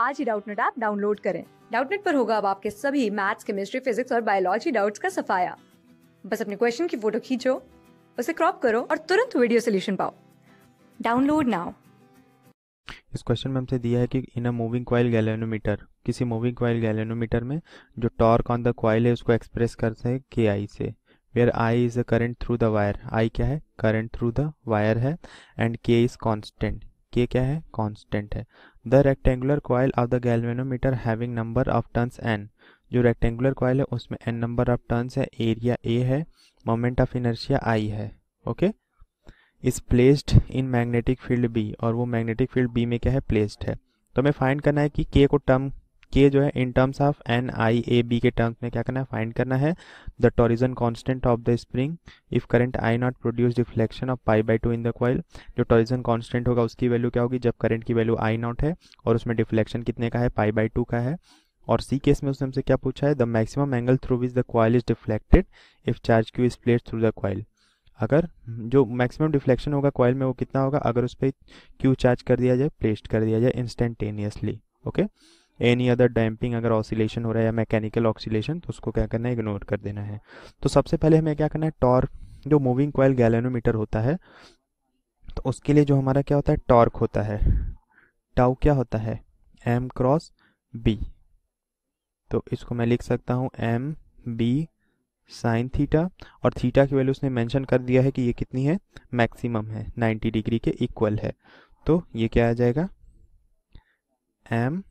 आज ही Doubtnut app download करें डाउटनेट पर होगा अब आपके सभी मैथ्स केमिस्ट्री फिजिक्स और बायोलॉजी डाउट्स का सफाया बस अपने क्वेश्चन की फोटो खींचो उसे क्रॉप करो और तुरंत वीडियो सोल्यूशन पाओ डाउनलोड नाउ इस क्वेश्चन में हमसे दिया है कि इन अ मूविंग क्वाइल गैलेनोमीटर किसी मूविंग क्वाइल गैलेनोमीटर में जो टॉर्क ऑन द क्वाइल है उसको एक्सप्रेस करते हैं के आई से where I is the current through the wire I क्या है करंट थ्रू द वायर है and K is constant K क्या है कांस्टेंट है the rectangular coil of the galvanometer having number of turns N जो rectangular coil है उसमें N number of turns है एरिया ए है मोमेंट ऑफ इनर्शिया आई है okay is placed in magnetic field B और वो magnetic field B में क्या है प्लेस्ड है तो हमें फाइंड करना है कि के को टर्म के जो है in terms of N I A B के टर्म्स में क्या करना है फाइंड करना है the torsion constant of the spring if current I naught produce reflection of pi by two in the coil जो टोरिजन कॉन्स्टेंट होगा उसकी वैल्यू क्या होगी जब करंट की वैल्यू आई नॉट है और उसमें डिफ्लेक्शन कितने का है पाई बाई टू का है और सी केस में उसने हमसे क्या पूछा है the maximum angle through which the coil is deflected if charge Q is place through the coil अगर जो मैक्सिमम डिफ्लेक्शन होगा क्वाइल में वो कितना होगा अगर उस पर क्यू चार्ज कर दिया जाए प्लेस्ड कर दिया जाए instantaneously okay okay? Any other damping अगर ऑसिलेशन हो रहा है या मैकेनिकल ऑक्सीलेशन तो उसको क्या करना है इग्नोर कर देना है तो सबसे पहले हमें क्या करना है टॉर्क जो मूविंग कॉयल गैलेनोमीटर होता है तो उसके लिए जो हमारा क्या होता है टॉर्क होता है टाउ क्या होता है एम क्रॉस बी तो इसको मैं लिख सकता हूँ एम बी साइन थीटा और थीटा की वैल्यू उसने मेंशन कर दिया है कि ये कितनी है मैक्सिमम है 90 डिग्री के इक्वल है तो ये क्या आ जाएगा एम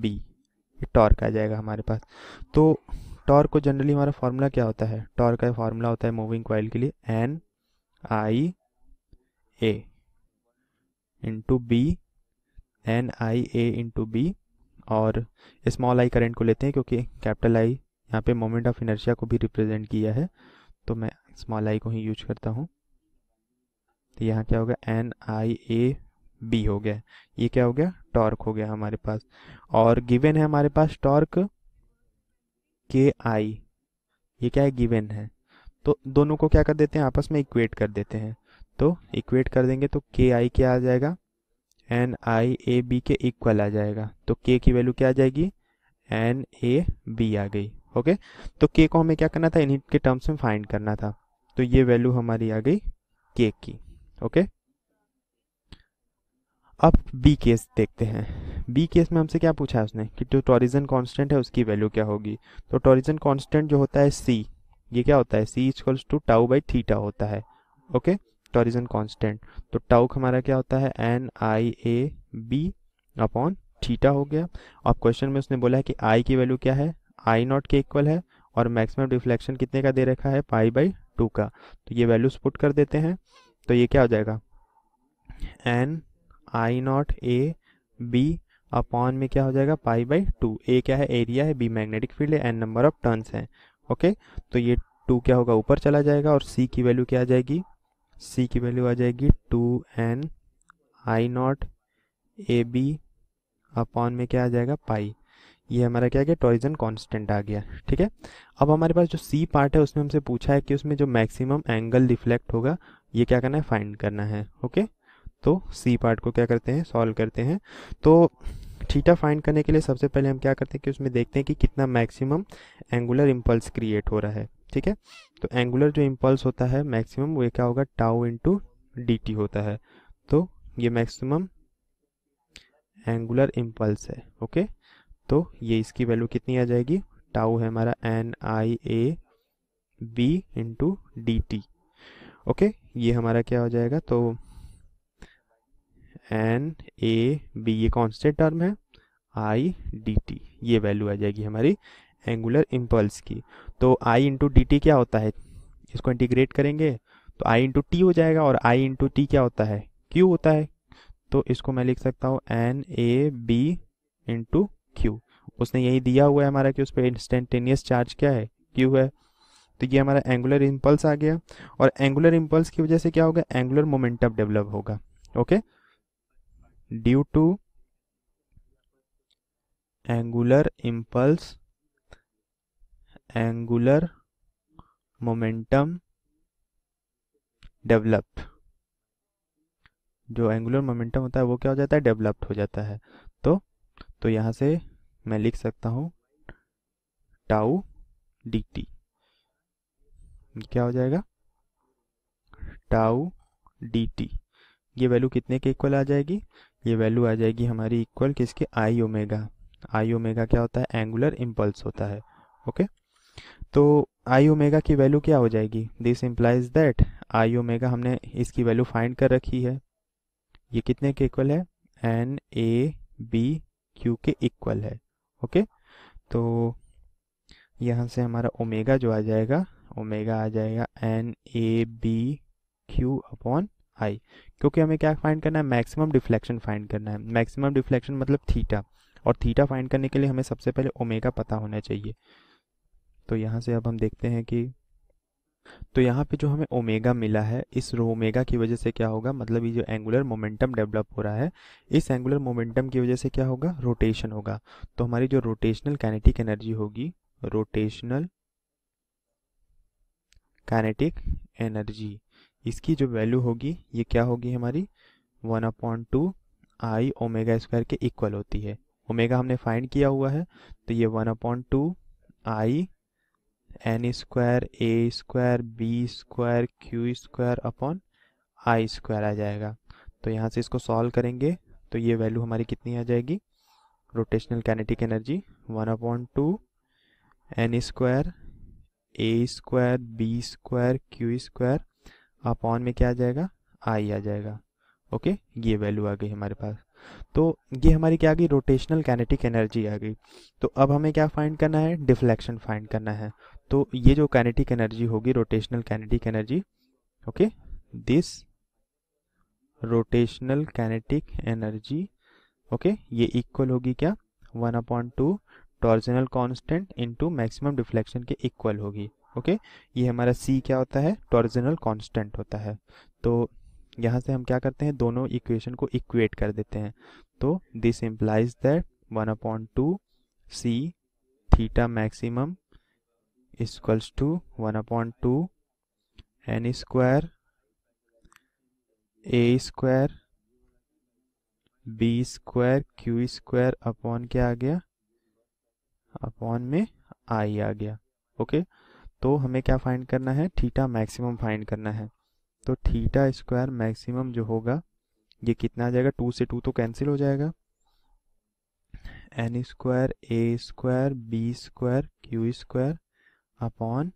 बी ये टॉर्क आ जाएगा हमारे पास तो टॉर्क को जनरली हमारा फार्मूला क्या होता है टॉर्क का फार्मूला होता है मूविंग क्वाइल के लिए N I A into B N I A into B और स्मॉल आई करंट को लेते हैं क्योंकि कैपिटल आई यहाँ पे मोमेंट ऑफ इनर्शिया को भी रिप्रेजेंट किया है तो मैं स्मॉल आई को ही यूज करता हूँ तो यहाँ क्या होगा एन आई ए बी हो गया ये क्या हो गया टॉर्क हो गया हमारे पास और गिवन है हमारे पास टॉर्क के आई ये क्या है गिवन है तो दोनों को क्या कर देते हैं आपस में इक्वेट कर देते हैं तो इक्वेट कर देंगे तो के आई क्या आ जाएगा एन आई ए बी के इक्वल आ जाएगा तो के की वैल्यू क्या आ जाएगी एन ए बी आ गई ओके तो के को हमें क्या करना था इन्हीं के टर्म्स में फाइंड करना था तो ये वैल्यू हमारी आ गई के की ओके okay? अब बी केस देखते हैं बी केस में हमसे क्या पूछा है उसने कि जो टोरिजन कांस्टेंट है उसकी वैल्यू क्या होगी तो टोरिजन कांस्टेंट जो होता है सी ये क्या होता है C equals to tau by theta होता है ओके टोरिजन कांस्टेंट तो टाउ हमारा क्या होता है N I A B upon theta हो गया अब क्वेश्चन में उसने बोला है कि आई की वैल्यू क्या है आई नॉट के इक्वल है और मैक्सिमम रिफ्लेक्शन कितने का दे रखा है पाई बाई टू का तो ये वैल्यूज पुट कर देते हैं तो ये क्या हो जाएगा N I naught A B upon में क्या हो जाएगा पाई बाई टू ए क्या है एरिया है बी मैग्नेटिक फील्ड है एन नंबर ऑफ टर्न्स हैं ओके तो ये टू क्या होगा ऊपर चला जाएगा और सी की वैल्यू क्या आ जाएगी सी की वैल्यू आ जाएगी two N I naught A B upon में क्या आ जाएगा पाई ये हमारा क्या गया टॉरिजन कांस्टेंट आ गया ठीक है अब हमारे पास जो सी पार्ट है उसमें हमसे पूछा है कि उसमें जो मैक्सिमम एंगल रिफ्लेक्ट होगा ये क्या करना है फाइंड करना है ओके तो सी पार्ट को क्या करते हैं सॉल्व करते हैं तो थीटा फाइंड करने के लिए सबसे पहले हम क्या करते हैं कि उसमें देखते हैं कि कितना मैक्सिमम एंगुलर इम्पल्स क्रिएट हो रहा है ठीक है तो एंगुलर जो इम्पल्स होता है मैक्सिमम वो क्या होगा टाउ इंटू डी होता है तो ये मैक्सिमम एंगुलर इम्पल्स है ओके तो ये इसकी वैल्यू कितनी आ जाएगी टाउ है हमारा N I A B into D T okay ये हमारा क्या हो जाएगा तो एन ए बी ये कॉन्स्टेंट टर्म है आई डी टी ये वैल्यू आ जाएगी हमारी एंगुलर इम्पल्स की तो आई इंटू डी टी क्या होता है इसको इंटीग्रेट करेंगे तो आई इंटू टी हो जाएगा और आई इंटू टी क्या होता है क्यू होता है तो इसको मैं लिख सकता हूँ N A B into Q उसने यही दिया हुआ है हमारा कि उस पर इंस्टेंटेनियस चार्ज क्या है क्यू है तो ये हमारा एंगुलर इम्पल्स आ गया और एंगुलर इम्पल्स की वजह से क्या होगा एंगुलर मोमेंटम डेवलप होगा okay due to angular impulse angular momentum developed जो एंगुलर मोमेंटम होता है वो क्या हो जाता है डेवलप्ड हो जाता है तो तो यहां से मैं लिख सकता हूं टाउ डी टी क्या हो जाएगा टाउ डी टी ये वैल्यू कितने के इक्वल आ जाएगी ये वैल्यू आ जाएगी हमारी इक्वल किसके आई ओमेगा आई ओमेगा क्या होता है एंगुलर इम्पल्स होता है ओके तो आई ओमेगा की वैल्यू क्या हो जाएगी this implies that I omega हमने इसकी वैल्यू फाइंड कर रखी है ये कितने के इक्वल है एन ए बी क्यू के इक्वल है ओके तो यहाँ से हमारा ओमेगा जो आ जाएगा ओमेगा आ जाएगा N A B Q upon I क्योंकि हमें क्या फाइंड करना है मैक्सिमम डिफ्लेक्शन फाइंड करना है मैक्सिमम डिफ्लेक्शन मतलब थीटा और थीटा फाइंड करने के लिए हमें सबसे पहले ओमेगा पता होना चाहिए तो यहाँ से अब हम देखते हैं कि तो यहाँ पे जो हमें ओमेगा मिला है इस ओमेगा की वजह से क्या होगा मतलब ये जो एंगुलर मोमेंटम डेवलप हो रहा है इस एंगुलर मोमेंटम की वजह से क्या होगा रोटेशन होगा तो हमारी जो रोटेशनल कैनेटिक एनर्जी होगी रोटेशनल कैनेटिक एनर्जी इसकी जो वैल्यू होगी ये क्या होगी हमारी one upon two I omega square के इक्वल होती है ओमेगा हमने फाइंड किया हुआ है तो ये one upon two I N square A square B square Q square upon I square आ जाएगा तो यहाँ से इसको सॉल्व करेंगे तो ये वैल्यू हमारी कितनी आ जाएगी rotational kinetic energy one upon two N square A square B square Q square upon में क्या आ जाएगा आई आ जाएगा ओके ये वैल्यू आ गई हमारे पास तो ये हमारी क्या आ गई रोटेशनल कैनेटिक एनर्जी आ गई तो अब हमें क्या फाइंड करना है डिफ्लेक्शन फाइंड करना है तो ये जो कैनेटिक एनर्जी होगी rotational kinetic energy okay this rotational kinetic energy okay ये इक्वल होगी क्या one upon two torsional constant into maximum deflection के इक्वल होगी ओके ये हमारा सी क्या होता है टॉर्जनल कॉन्स्टेंट होता है तो यहाँ से हम क्या करते हैं दोनों इक्वेशन को इक्वेट कर देते हैं तो this implies that one upon two C theta maximum equals to one upon two N square A square B square Q square upon क्या आ गया अपॉन में आई आ गया ओके okay? तो हमें क्या फाइंड करना है थीटा मैक्सिमम फाइंड करना है तो थीटा स्क्वायर मैक्सिमम जो होगा ये कितना आ जाएगा टू से टू तो कैंसिल हो जाएगा N square A square B square Q square upon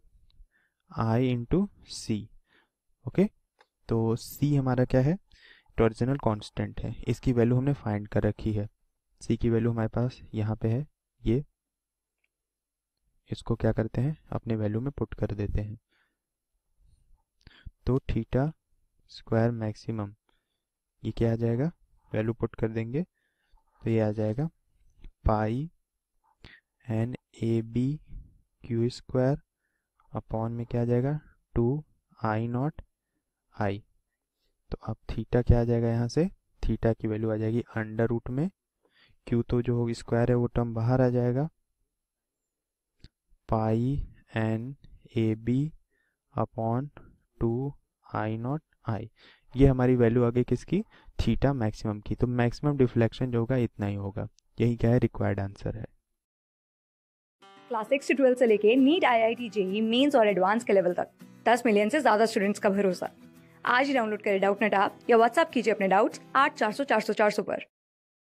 I into C okay तो सी हमारा क्या है ओरिजिनल कांस्टेंट है इसकी वैल्यू हमने फाइंड कर रखी है सी की वैल्यू हमारे पास यहाँ पे है ये इसको क्या करते हैं अपने वैल्यू में पुट कर देते हैं तो थीटा स्क्वायर मैक्सिमम ये क्या आ जाएगा वैल्यू पुट कर देंगे तो ये आ जाएगा pi N A B Q square upon में क्या आ जाएगा टू आई नॉट आई तो अब थीटा क्या आ जाएगा यहाँ से थीटा की वैल्यू आ जाएगी अंडर रूट में क्यू तो जो स्क्वायर है वो टर्म बाहर आ जाएगा pi N A B upon two I naught I ये हमारी वैल्यू आ गई किसकी थीटा मैक्सिमम की तो मैक्सिमम डिफ्लेक्शन जो होगा इतना ही होगा यही क्या है रिक्वायर्ड आंसर है क्लास सिक्स से ट्वेल्थ से लेके NEET I I T JEE Mains और एडवांस के लेवल तक दस मिलियन से ज्यादा स्टूडेंट्स का भरोसा आज ही डाउनलोड करें डाउट नेट आप या व्हाट्सअप कीजिए अपने डाउट्स आठ चार सौ चार सौ चार सौ पर